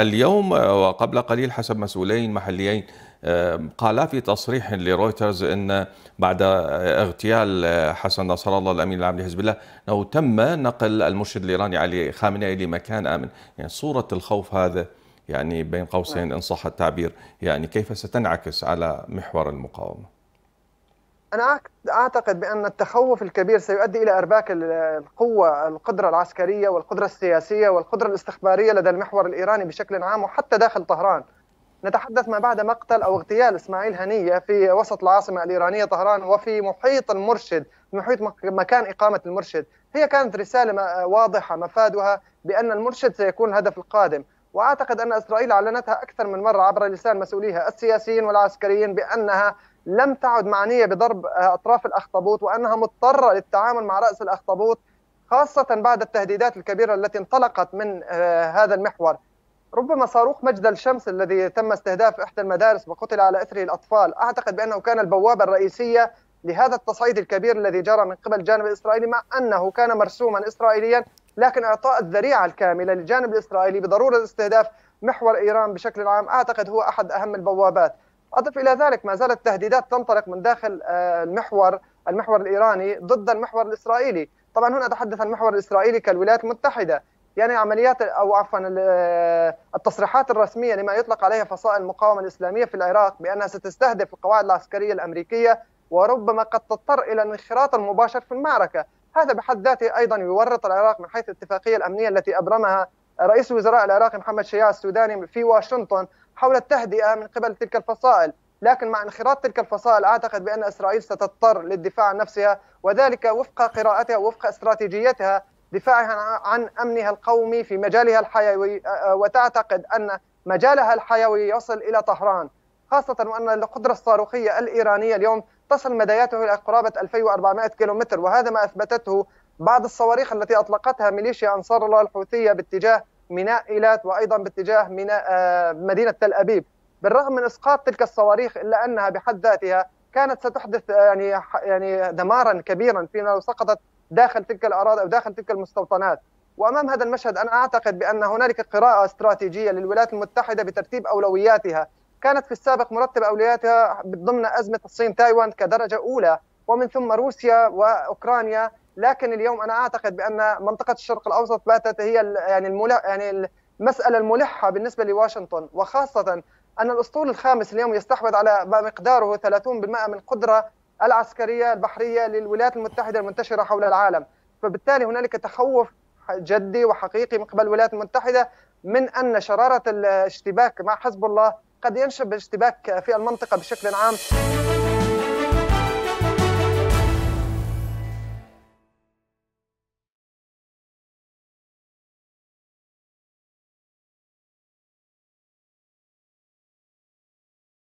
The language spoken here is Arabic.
اليوم آه، وقبل قليل حسب مسؤولين محليين آه، قالا في تصريح لرويترز ان بعد آه، اغتيال حسن نصر الله الامين العام لحزب الله انه تم نقل المرشد الايراني علي خامنئي لمكان امن، يعني صوره الخوف هذا يعني بين قوسين نعم. ان صح التعبير يعني كيف ستنعكس على محور المقاومه؟ أنا أعتقد بأن التخوف الكبير سيؤدي إلى إرباك القوة القدرة العسكرية والقدرة السياسية والقدرة الاستخبارية لدى المحور الإيراني بشكل عام وحتى داخل طهران نتحدث ما بعد مقتل أو اغتيال إسماعيل هنية في وسط العاصمة الإيرانية طهران وفي محيط المرشد محيط مكان إقامة المرشد هي كانت رسالة واضحة مفادها بأن المرشد سيكون الهدف القادم واعتقد ان اسرائيل اعلنتها اكثر من مره عبر لسان مسؤوليها السياسيين والعسكريين بانها لم تعد معنيه بضرب آه، اطراف الاخطبوط وانها مضطره للتعامل مع راس الاخطبوط خاصه بعد التهديدات الكبيره التي انطلقت من آه، هذا المحور ربما صاروخ مجد الشمس الذي تم استهداف احدى المدارس وقتل على اثره الاطفال اعتقد بانه كان البوابه الرئيسيه لهذا التصعيد الكبير الذي جرى من قبل الجانب الاسرائيلي مع انه كان مرسوما اسرائيليا لكن اعطاء الذريعه الكامله للجانب الاسرائيلي بضروره استهداف محور ايران بشكل عام اعتقد هو احد اهم البوابات أضف إلى ذلك ما زالت تهديدات تنطلق من داخل آه، المحور المحور الإيراني ضد المحور الإسرائيلي طبعا هنا أتحدث عن المحور الإسرائيلي كالولايات المتحدة يعني عمليات أو عفوا آه، التصريحات الرسمية لما يطلق عليها فصائل المقاومة الإسلامية في العراق بأنها ستستهدف القواعد العسكرية الأمريكية وربما قد تضطر إلى الانخراط المباشر في المعركة هذا بحد ذاته أيضا يورط العراق من حيث الاتفاقية الأمنية التي أبرمها رئيس الوزراء العراقي محمد شياع السوداني في واشنطن حول التهدئه من قبل تلك الفصائل لكن مع انخراط تلك الفصائل اعتقد بان اسرائيل ستضطر للدفاع عن نفسها وذلك وفق قراءتها وفق استراتيجيتها دفاعها عن امنها القومي في مجالها الحيوي آه، وتعتقد ان مجالها الحيوي يصل الى طهران خاصه وان القدره الصاروخيه الايرانيه اليوم تصل مداياته الى قرابه 2400 كيلومتر وهذا ما اثبتته بعض الصواريخ التي أطلقتها ميليشيا أنصار الله الحوثية باتجاه ميناء إيلات وأيضا باتجاه ميناء آه، مدينة تل أبيب بالرغم من إسقاط تلك الصواريخ إلا أنها بحد ذاتها كانت ستحدث آه، يعني يعني دمارا كبيرا فيما لو سقطت داخل تلك الاراضي او داخل تلك المستوطنات وامام هذا المشهد انا اعتقد بان هنالك قراءه استراتيجيه للولايات المتحده بترتيب اولوياتها كانت في السابق مرتب اولوياتها ضمن ازمه الصين تايوان كدرجه اولى ومن ثم روسيا واوكرانيا لكن اليوم انا اعتقد بان منطقه الشرق الاوسط باتت هي يعني يعني المساله الملحه بالنسبه لواشنطن وخاصه ان الاسطول الخامس اليوم يستحوذ على ما مقداره 30% من القدره العسكريه البحريه للولايات المتحده المنتشره حول العالم فبالتالي هنالك تخوف جدي وحقيقي من قبل الولايات المتحده من ان شراره الاشتباك مع حزب الله قد ينشب اشتباك في المنطقه بشكل عام